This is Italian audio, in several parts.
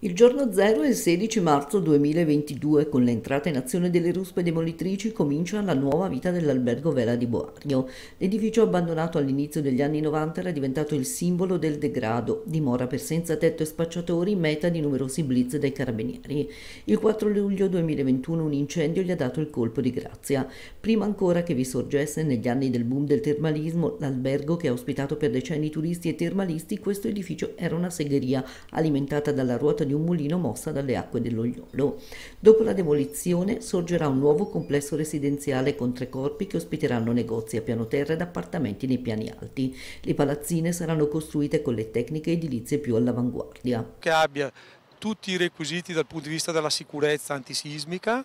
Il giorno 0 è il 16 marzo 2022, con l'entrata in azione delle ruspe demolitrici comincia la nuova vita dell'albergo Vela di Boario. L'edificio abbandonato all'inizio degli anni 90 era diventato il simbolo del degrado, dimora per senza tetto e spacciatori, meta di numerosi blitz dai carabinieri. Il 4 luglio 2021 un incendio gli ha dato il colpo di grazia. Prima ancora che vi sorgesse negli anni del boom del termalismo, l'albergo che ha ospitato per decenni turisti e termalisti, questo edificio era una segheria alimentata dalla ruota di un mulino mossa dalle acque dell'Ognolo. Dopo la demolizione sorgerà un nuovo complesso residenziale con tre corpi che ospiteranno negozi a piano terra ed appartamenti nei piani alti. Le palazzine saranno costruite con le tecniche edilizie più all'avanguardia. Che abbia tutti i requisiti dal punto di vista della sicurezza antisismica,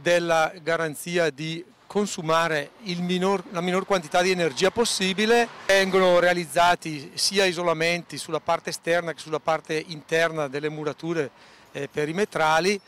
della garanzia di consumare minor, la minor quantità di energia possibile. Vengono realizzati sia isolamenti sulla parte esterna che sulla parte interna delle murature eh, perimetrali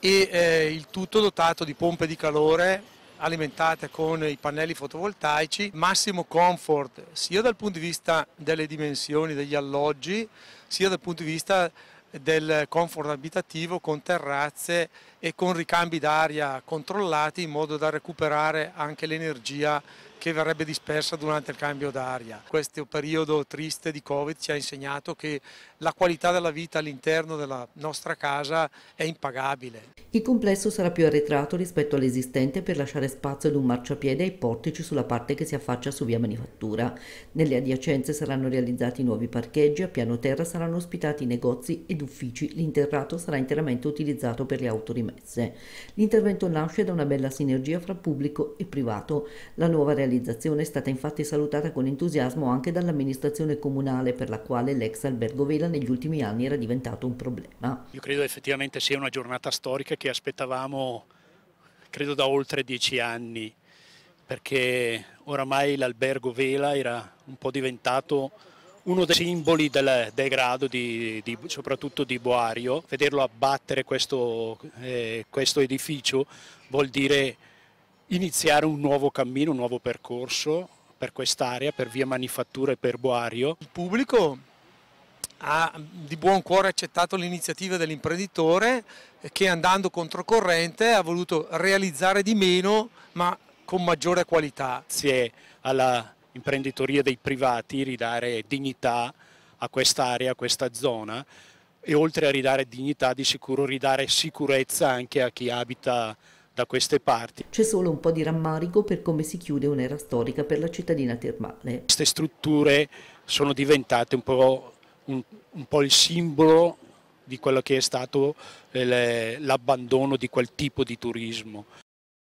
e eh, il tutto dotato di pompe di calore alimentate con i pannelli fotovoltaici, massimo comfort sia dal punto di vista delle dimensioni degli alloggi, sia dal punto di vista del comfort abitativo con terrazze e con ricambi d'aria controllati in modo da recuperare anche l'energia che verrebbe dispersa durante il cambio d'aria. Questo periodo triste di Covid ci ha insegnato che la qualità della vita all'interno della nostra casa è impagabile. Il complesso sarà più arretrato rispetto all'esistente per lasciare spazio ad un marciapiede ai portici sulla parte che si affaccia su via Manifattura. Nelle adiacenze saranno realizzati nuovi parcheggi, a piano terra saranno ospitati negozi ed uffici, l'interrato sarà interamente utilizzato per le autorimerci commesse. L'intervento nasce da una bella sinergia fra pubblico e privato. La nuova realizzazione è stata infatti salutata con entusiasmo anche dall'amministrazione comunale per la quale l'ex albergo Vela negli ultimi anni era diventato un problema. Io credo effettivamente sia una giornata storica che aspettavamo credo da oltre dieci anni perché oramai l'albergo Vela era un po' diventato uno dei simboli del degrado di, di, soprattutto di Boario, vederlo abbattere questo, eh, questo, edificio vuol dire iniziare un nuovo cammino, un nuovo percorso per quest'area, per via Manifattura e per Boario. Il pubblico ha di buon cuore accettato l'iniziativa dell'imprenditore che andando controcorrente ha voluto realizzare di meno ma con maggiore qualità. Grazie alla imprenditoria dei privati, ridare dignità a quest'area, a questa zona e oltre a ridare dignità di sicuro ridare sicurezza anche a chi abita da queste parti. C'è solo un po' di rammarico per come si chiude un'era storica per la cittadina termale. Queste strutture sono diventate un po', un, un po il simbolo di quello che è stato eh, l'abbandono di quel tipo di turismo.